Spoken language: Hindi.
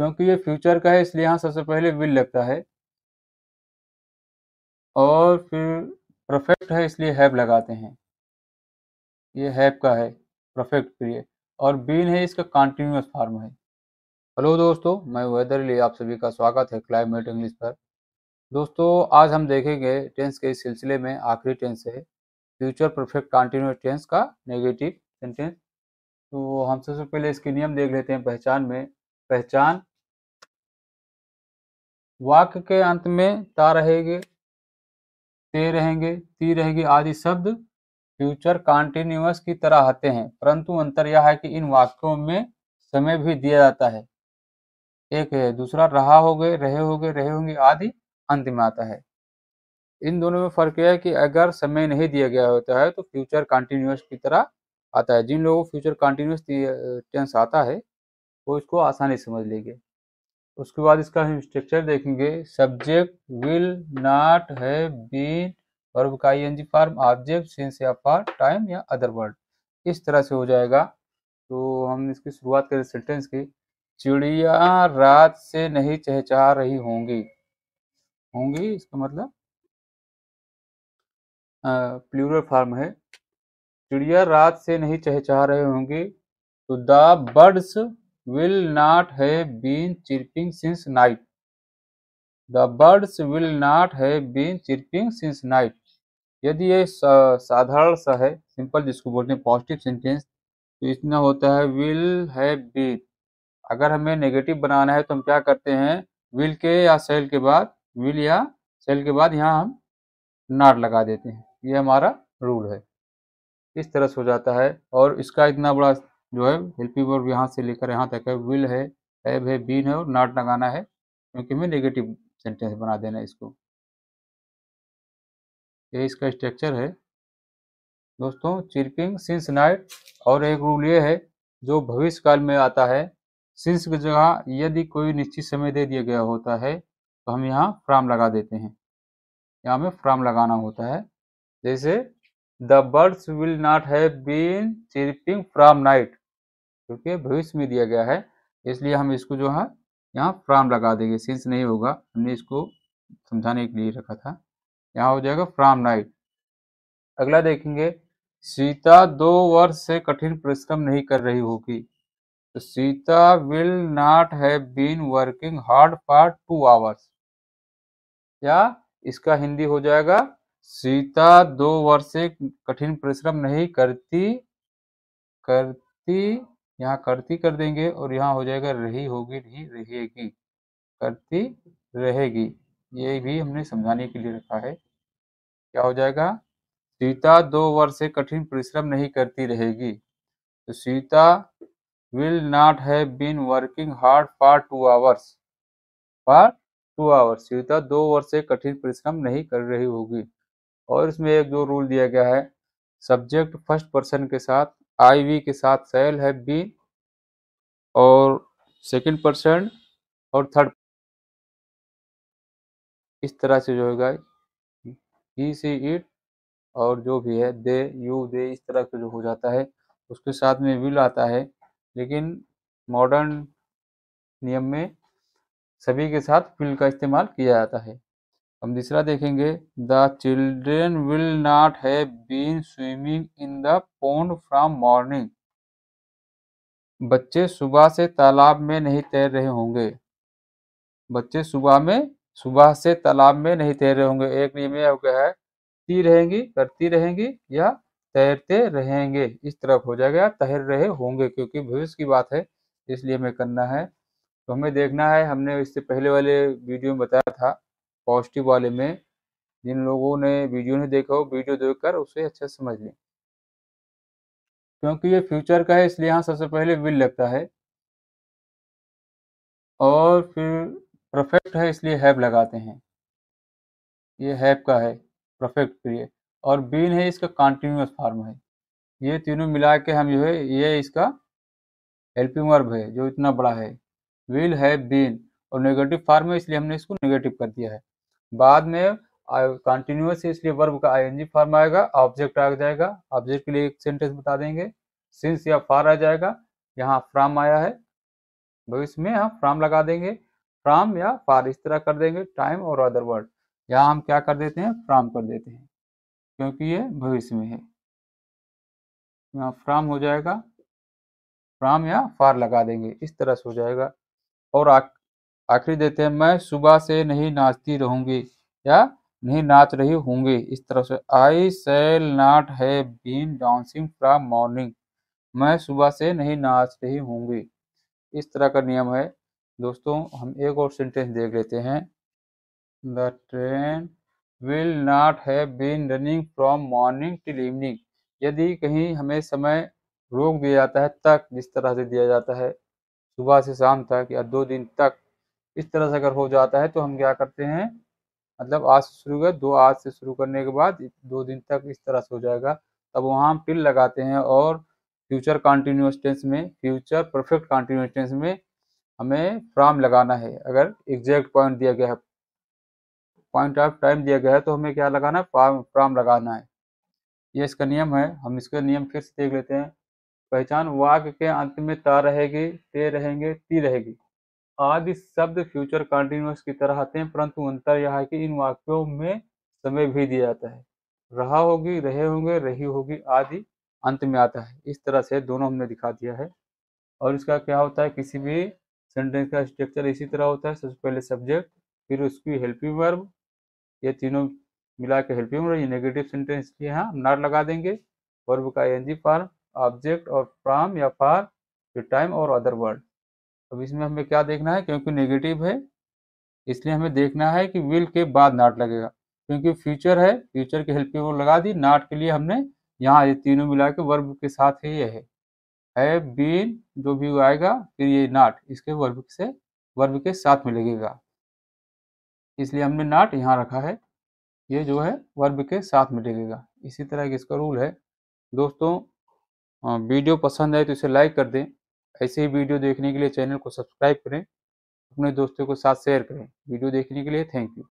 क्योंकि ये फ्यूचर का है इसलिए यहाँ सबसे पहले विल लगता है और फिर परफेक्ट है इसलिए हैव लगाते हैं ये हैव का है परफेक्ट लिए और बीन है इसका कॉन्टीन्यूस फॉर्म है हेलो दोस्तों मैं वेदर लिए आप सभी का स्वागत है क्लाइमेट इंग्लिश पर दोस्तों आज हम देखेंगे टेंस के इस सिलसिले में आखिरी टेंस है फ्यूचर परफेक्ट कॉन्टीन्यूस टेंस का नेगेटिव सेंटेंस तो हम सबसे पहले इसके नियम देख लेते हैं पहचान में पहचान वाक्य के अंत में ता रहेगे ते रहेंगे ती रहेगी आदि शब्द फ्यूचर कॉन्टिन्यूस की तरह आते हैं परंतु अंतर यह है कि इन वाक्यों में समय भी दिया जाता है एक है दूसरा रहा हो गए रहे हो गए रहे होंगे आदि अंत में आता है इन दोनों में फर्क यह है कि अगर समय नहीं दिया गया होता है तो फ्यूचर कॉन्टिन्यूस की तरह आता है जिन लोगों को फ्यूचर कॉन्टिन्यूस टेंस आता है वो इसको आसानी समझ लेंगे उसके बाद इसका हम स्ट्रक्चर देखेंगे subject will not have been verb का I N G form object since या फार टाइम या अदर वर्ड इस तरह से हो जाएगा तो हम इसकी शुरुआत करें सेंटेंस की चिड़िया रात से नहीं चहचा रही होंगी होंगी इसका मतलब प्लूरल फॉर्म है चिड़िया रात से नहीं चहचा रहे होंगे तो the birds will not have been chirping since night. The birds will not have been chirping since night. यदि ये साधारण सा है सिंपल जिसको बोलते हैं पॉजिटिव सेंटेंस तो इसमें होता है विल है बीन अगर हमें नेगेटिव बनाना है तो हम क्या करते हैं विल के या सेल के बाद विल या सेल के बाद यहाँ हम नाट लगा देते हैं ये हमारा रूल है इस तरह से हो जाता है और इसका इतना बड़ा जो है हेल्पिंग वर्ब यहाँ से लेकर यहाँ तक है विल है हैव है बीन है और नाट लगाना है क्योंकि हमें नेगेटिव सेंटेंस बना देना है इसको ये इसका स्ट्रक्चर है दोस्तों चिरपिंग सिंस नाइट और एक रूल ये है जो भविष्य काल में आता है सिंस की जगह यदि कोई निश्चित समय दे दिया गया होता है तो हम यहाँ फ्राम लगा देते हैं यहाँ हमें फ्राम लगाना होता है जैसे the birds will not have been chirping from night क्योंकि भविष्य में दिया गया है इसलिए हम इसको जो है यहाँ फ्राम लगा देंगे सिंस नहीं होगा हमने इसको समझाने के लिए रखा था यहाँ हो जाएगा फ्राम नाइट अगला देखेंगे सीता दो वर्ष से कठिन परिश्रम नहीं कर रही होगी तो Sita will not have been working hard for two hours या इसका हिंदी हो जाएगा सीता दो वर्ष से कठिन परिश्रम नहीं करती करती यहाँ करती कर देंगे और यहाँ हो जाएगा रही होगी रही रहेगी करती रहेगी ये भी हमने समझाने के लिए रखा है क्या हो जाएगा सीता दो वर्ष से कठिन परिश्रम नहीं करती रहेगी तो Sita will not have been working hard for two hours for two hours Sita दो वर्ष से कठिन परिश्रम नहीं कर रही होगी और इसमें एक जो रूल दिया गया है सब्जेक्ट फर्स्ट पर्सन के साथ वी के साथ सेल हैव बीन और सेकंड परसेंट और थर्ड इस तरह से जो होगा ही सी इट और जो भी है दे यू दे इस तरह का जो हो जाता है उसके साथ में विल आता है लेकिन मॉडर्न नियम में सभी के साथ विल का इस्तेमाल किया जाता है हम दूसरा देखेंगे the children will not have been swimming in the pond from morning बच्चे सुबह से तालाब में नहीं तैर रहे होंगे बच्चे सुबह में सुबह से तालाब में नहीं तैर रहे होंगे एक नियम यह हो गया है करती रहेंगी करती रहेंगी या तैरते रहेंगे इस तरफ हो जाएगा तैर रहे होंगे क्योंकि भविष्य की बात है इसलिए हमें करना है तो हमें देखना है हमने इससे पहले वाले वीडियो में बताया था पॉजिटिव वाले में जिन लोगों ने वीडियो नहीं देखा हो वीडियो देखकर उसे अच्छे से समझ लें क्योंकि ये फ्यूचर का है इसलिए यहाँ सबसे पहले विल लगता है और फिर परफेक्ट है इसलिए हैव लगाते हैं ये हैव का है परफेक्ट प्रिय और बीन है इसका कॉन्टिन्यूस फॉर्म है ये तीनों मिला के हम जो है ये इसका हेल्पिंग वर्ब है जो इतना बड़ा है विल हैव बीन और नेगेटिव फार्म है इसलिए हमने इसको नेगेटिव कर दिया है बाद में कंटिन्यूस इसलिए वर्ब का आई फॉर्म आएगा ऑब्जेक्ट आ जाएगा ऑब्जेक्ट के लिए एक सेंटेंस बता देंगे सिंस या फार आ जाएगा यहाँ फ्राम आया है भविष्य में यहाँ फ्राम लगा देंगे फ्राम या फार इस तरह कर देंगे टाइम और अदर वर्ड यहाँ हम क्या कर देते हैं फ्राम कर देते हैं क्योंकि ये भविष्य में है यहाँ फ्राम हो जाएगा फ्राम या फार लगा देंगे इस तरह से हो जाएगा और आखिरी देते हैं मैं सुबह से नहीं नाचती रहूंगी या नहीं नाच रही होंगी इस तरह से I shall not have been dancing from morning मैं सुबह से नहीं नाच रही होंगी इस तरह का नियम है दोस्तों हम एक और सेंटेंस देख लेते हैं the train will not have been running from morning till evening यदि कहीं हमें समय रोक दिया जाता है तक जिस तरह से दिया जाता है सुबह से शाम तक या दो दिन तक इस तरह से अगर हो जाता है तो हम क्या करते हैं मतलब आज से शुरू कर दो आज से शुरू करने के बाद दो दिन तक इस तरह से हो जाएगा तब वहाँ हम टिल लगाते हैं और फ्यूचर कॉन्टीन्यूस टेंस में फ्यूचर परफेक्ट कॉन्टीन्यूस टेंस में हमें फ्राम लगाना है अगर एग्जैक्ट पॉइंट दिया गया है पॉइंट ऑफ टाइम दिया गया है तो हमें क्या लगाना है फ्राम फ्राम लगाना है ये इसका नियम है हम इसका नियम फिर से देख लेते हैं पहचान वाक्य के अंत में ता रहेगी ते रहेंगे ती रहेगी आदि शब्द फ्यूचर कॉन्टिन्यूस की तरह आते हैं परंतु अंतर यह है कि इन वाक्यों में समय भी दिया जाता है रहा होगी रहे होंगे रही होगी आदि अंत में आता है इस तरह से दोनों हमने दिखा दिया है और इसका क्या होता है किसी भी सेंटेंस का स्ट्रक्चर इसी तरह होता है सबसे पहले सब्जेक्ट फिर उसकी हेल्पिंग वर्ब ये तीनों मिला के हेल्पिंग वर्ब ये नेगेटिव सेंटेंस इसलिए यहाँ नार लगा देंगे वर्ब का एन जी फॉर्म ऑब्जेक्ट और फ्राम या फार टाइम और अदर वर्ड अब इसमें हमें क्या देखना है क्योंकि नेगेटिव है इसलिए हमें देखना है कि विल के बाद नाट लगेगा क्योंकि फ्यूचर है फ्यूचर के हेल्प वो लगा दी नाट के लिए हमने यहाँ ये तीनों मिला के वर्ब के साथ ही ये है है बीन जो भी आएगा फिर ये नाट इसके वर्ब से वर्ब के साथ में लगेगा इसलिए हमने नाट यहाँ रखा है ये जो है वर्ब के साथ में लगेगा इसी तरह इसका रूल है दोस्तों वीडियो पसंद आए तो इसे लाइक कर दें ऐसे ही वीडियो देखने के लिए चैनल को सब्सक्राइब करें अपने दोस्तों के साथ शेयर करें वीडियो देखने के लिए थैंक यू